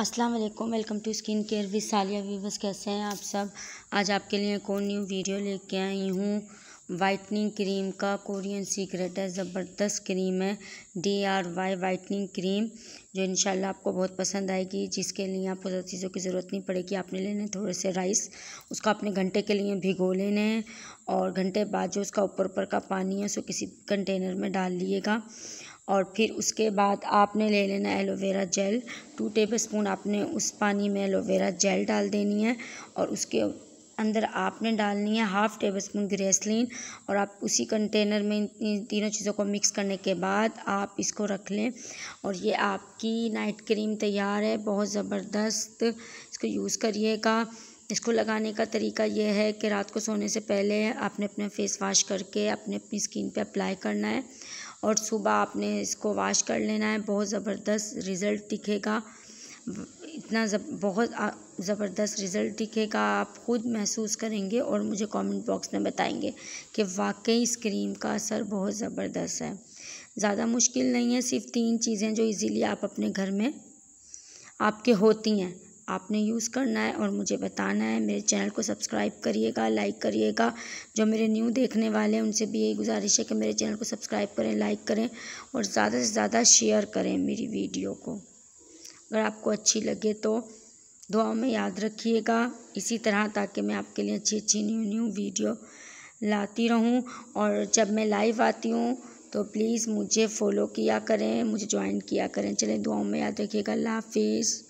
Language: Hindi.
अस्सलाम वालेकुम welcome to skin care with Saliya viewers कैसे हैं आप सब आज आपके लिए एक और न्यू वीडियो लेके आई हूँ वाइटनिंग क्रीम का कोरियन सीक्रेट है ज़बरदस्त क्रीम है D R Y whitening cream जो इंशाल्लाह आपको बहुत पसंद आएगी जिसके लिए आपको ज़्यादा चीज़ों की ज़रूरत नहीं पड़ेगी आपने लेने थोड़े से राइस उसको आपने घंटे के लिए भिगो लेने हैं और घंटे बाद जो उसका ऊपर ऊपर का पानी है उसको किसी कंटेनर में डाल लीजिएगा और फिर उसके बाद आपने ले लेना aloe vera gel two tablespoon आपने उस पानी में एलोवेरा जेल डाल देनी है और उसके अंदर आपने डालनी है हाफ़ टेबल स्पून ग्रेसलिन और आप उसी कंटेनर में इन तीनों चीज़ों को मिक्स करने के बाद आप इसको रख लें और ये आपकी नाइट क्रीम तैयार है बहुत ज़बरदस्त इसको यूज़ करिएगा इसको लगाने का तरीका यह है कि रात को सोने से पहले आपने अपना फेस वाश करके अपने अपनी स्किन पे अप्लाई करना है और सुबह आपने इसको वाश कर लेना है बहुत ज़बरदस्त रिज़ल्ट दिखेगा इतना जब बहुत ज़बरदस्त रिज़ल्ट दिखेगा आप ख़ुद महसूस करेंगे और मुझे कमेंट बॉक्स में बताएंगे कि वाकई इस क्रीम का असर बहुत ज़बरदस्त है ज़्यादा मुश्किल नहीं है सिर्फ तीन चीज़ें जो इजीली आप अपने घर में आपके होती हैं आपने यूज़ करना है और मुझे बताना है मेरे चैनल को सब्सक्राइब करिएगा लाइक करिएगा जो मेरे न्यू देखने वाले हैं उनसे भी यही गुजारिश है कि मेरे चैनल को सब्सक्राइब करें लाइक करें और ज़्यादा से ज़्यादा शेयर करें मेरी वीडियो को अगर आपको अच्छी लगे तो दुआओं में याद रखिएगा इसी तरह ताकि मैं आपके लिए अच्छी अच्छी न्यू न्यू वीडियो लाती रहूं और जब मैं लाइव आती हूं तो प्लीज़ मुझे फॉलो किया करें मुझे ज्वाइन किया करें चलें दुआओं में याद रखिएगा हाफिज़